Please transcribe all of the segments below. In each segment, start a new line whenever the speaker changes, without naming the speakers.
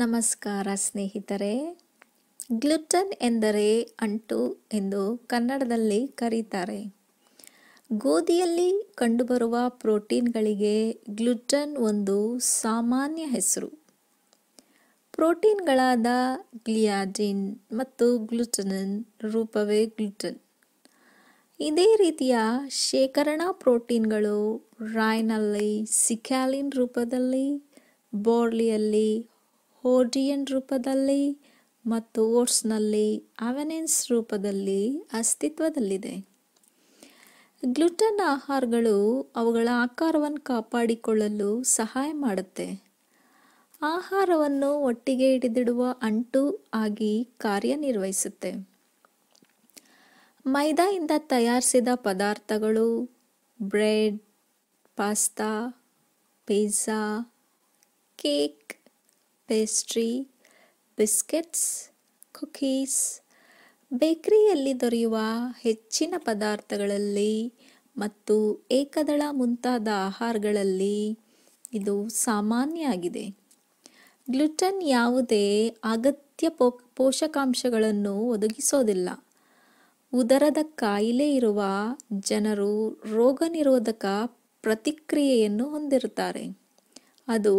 ನಮಸ್ಕಾರ ಸ್ನೇಹಿತರೆ ಗ್ಲುಟನ್ ಎಂದರೆ ಅಂಟು ಎಂದು ಕನ್ನಡದಲ್ಲಿ ಕರೀತಾರೆ ಗೋಧಿಯಲ್ಲಿ ಕಂಡುಬರುವ ಪ್ರೋಟೀನ್ಗಳಿಗೆ ಗ್ಲುಟನ್ ಒಂದು ಸಾಮಾನ್ಯ ಹೆಸರು ಪ್ರೋಟೀನ್ಗಳಾದ ಗ್ಲಿಯಾಡಿನ್ ಮತ್ತು ಗ್ಲುಟನನ್ ರೂಪವೇ ಗ್ಲುಟನ್ ಇದೇ ರೀತಿಯ ಶೇಖರಣಾ ಪ್ರೋಟೀನ್ಗಳು ರಾಯ್ನಲ್ಲಿ ಸಿಕ್ಯಾಲಿನ್ ರೂಪದಲ್ಲಿ ಬೋರ್ಲಿಯಲ್ಲಿ ಹೋರ್ಡಿಯನ್ ರೂಪದಲ್ಲಿ ಮತ್ತು ಓಟ್ಸ್ನಲ್ಲಿ ಅವೆನೆನ್ಸ್ ರೂಪದಲ್ಲಿ ಅಸ್ತಿತ್ವದಲ್ಲಿದೆ ಗ್ಲುಟನ್ ಆಹಾರಗಳು ಅವುಗಳ ಆಕಾರವನ್ನು ಕಾಪಾಡಿಕೊಳ್ಳಲು ಸಹಾಯ ಮಾಡುತ್ತೆ ಆಹಾರವನ್ನು ಒಟ್ಟಿಗೆ ಹಿಡಿದಿಡುವ ಅಂಟು ಆಗಿ ಕಾರ್ಯನಿರ್ವಹಿಸುತ್ತೆ ಮೈದಾಯಿಂದ ತಯಾರಿಸಿದ ಪದಾರ್ಥಗಳು bread pasta pizza cake pastry biscuits cookies ಬೇಕರಿಯಲ್ಲಿ ದೊರೆಯುವ ಹೆಚ್ಚಿನ ಪದಾರ್ಥಗಳಲ್ಲಿ ಮತ್ತು ಏಕದಳ ಮುಂತಾದ ಆಹಾರಗಳಲ್ಲಿ ಇದು ಸಾಮಾನ್ಯ ಆಗಿದೆ ಗ್ಲುಟನ್ ಯಾವುದೇ ಅಗತ್ಯ ಪೋ ಪೋಷಕಾಂಶಗಳನ್ನು ಒದಗಿಸೋದಿಲ್ಲ ಉದರದ ಕಾಯಿಲೆ ಇರುವ ಜನರು ರೋಗನಿರೋಧಕ ಪ್ರತಿಕ್ರಿಯೆಯನ್ನು ಹೊಂದಿರುತ್ತಾರೆ ಅದು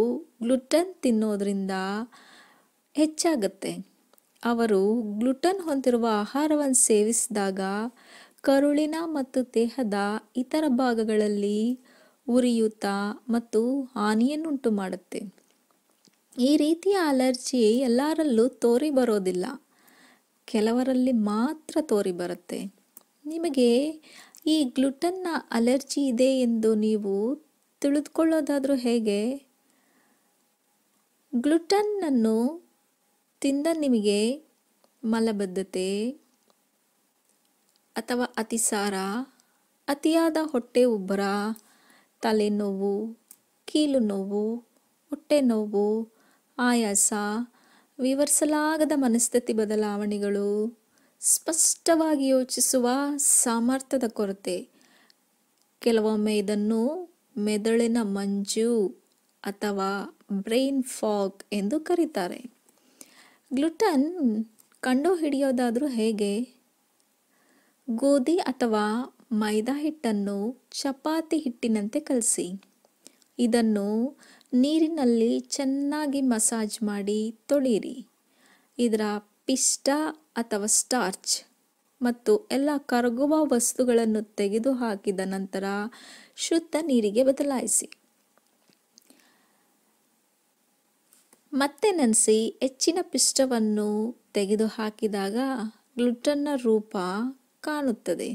ಗ್ಲುಟನ್ ತಿನ್ನೋದ್ರಿಂದ ಹೆಚ್ಚಾಗತ್ತೆ ಅವರು ಗ್ಲುಟನ್ ಹೊಂದಿರುವ ಆಹಾರವನ್ನು ಸೇವಿಸಿದಾಗ ಕರುಳಿನ ಮತ್ತು ದೇಹದ ಇತರ ಭಾಗಗಳಲ್ಲಿ ಉರಿಯೂತ ಮತ್ತು ಹಾನಿಯನ್ನುಂಟು ಮಾಡುತ್ತೆ ಈ ರೀತಿಯ ಅಲರ್ಜಿ ಎಲ್ಲರಲ್ಲೂ ತೋರಿ ಬರೋದಿಲ್ಲ ಕೆಲವರಲ್ಲಿ ಮಾತ್ರ ತೋರಿ ಬರುತ್ತೆ ನಿಮಗೆ ಈ ಗ್ಲುಟನ್ನ ಅಲರ್ಜಿ ಇದೆ ಎಂದು ನೀವು ತಿಳಿದುಕೊಳ್ಳೋದಾದರೂ ಹೇಗೆ ಗ್ಲುಟನ್ನನ್ನು ತಿಂದ ನಿಮಗೆ ಮಲಬದ್ಧತೆ ಅಥವಾ ಅತಿಸಾರ ಅತಿಯಾದ ಹೊಟ್ಟೆ ಉಬ್ಬರ ತಲೆನೋವು ಕೀಲು ನೋವು ಹೊಟ್ಟೆ ನೋವು ಆಯಾಸ ವಿವರಿಸಲಾಗದ ಮನಸ್ಥಿತಿ ಬದಲಾವಣೆಗಳು ಸ್ಪಷ್ಟವಾಗಿ ಯೋಚಿಸುವ ಸಾಮರ್ಥ್ಯದ ಕೊರತೆ ಕೆಲವೊಮ್ಮೆ ಇದನ್ನು ಮೆದುಳಿನ ಮಂಜು ಅಥವಾ ಬ್ರೈನ್ ಫಾಗ್ ಎಂದು ಕರೀತಾರೆ ಗ್ಲುಟನ್ ಹಿಡಿಯೋದಾದರೂ ಹೇಗೆ ಗೋಧಿ ಅಥವಾ ಮೈದಾ ಹಿಟ್ಟನ್ನು ಚಪಾತಿ ಹಿಟ್ಟಿನಂತೆ ಕಲಸಿ ಇದನ್ನು ನೀರಿನಲ್ಲಿ ಚೆನ್ನಾಗಿ ಮಸಾಜ್ ಮಾಡಿ ತೊಳೆಯಿರಿ ಇದರ ಪಿಷ್ಟ ಅಥವಾ ಸ್ಟಾರ್ಚ್ ಮತ್ತು ಎಲ್ಲ ಕರಗುವ ವಸ್ತುಗಳನ್ನು ತೆಗೆದುಹಾಕಿದ ನಂತರ ಶುದ್ಧ ನೀರಿಗೆ ಬದಲಾಯಿಸಿ ಮತ್ತೆ ನೆನೆಸಿ ಹೆಚ್ಚಿನ ಪಿಷ್ಟವನ್ನು ತೆಗೆದುಹಾಕಿದಾಗ ಗ್ಲುಟನ್ನ ರೂಪ ಕಾಣುತ್ತದೆ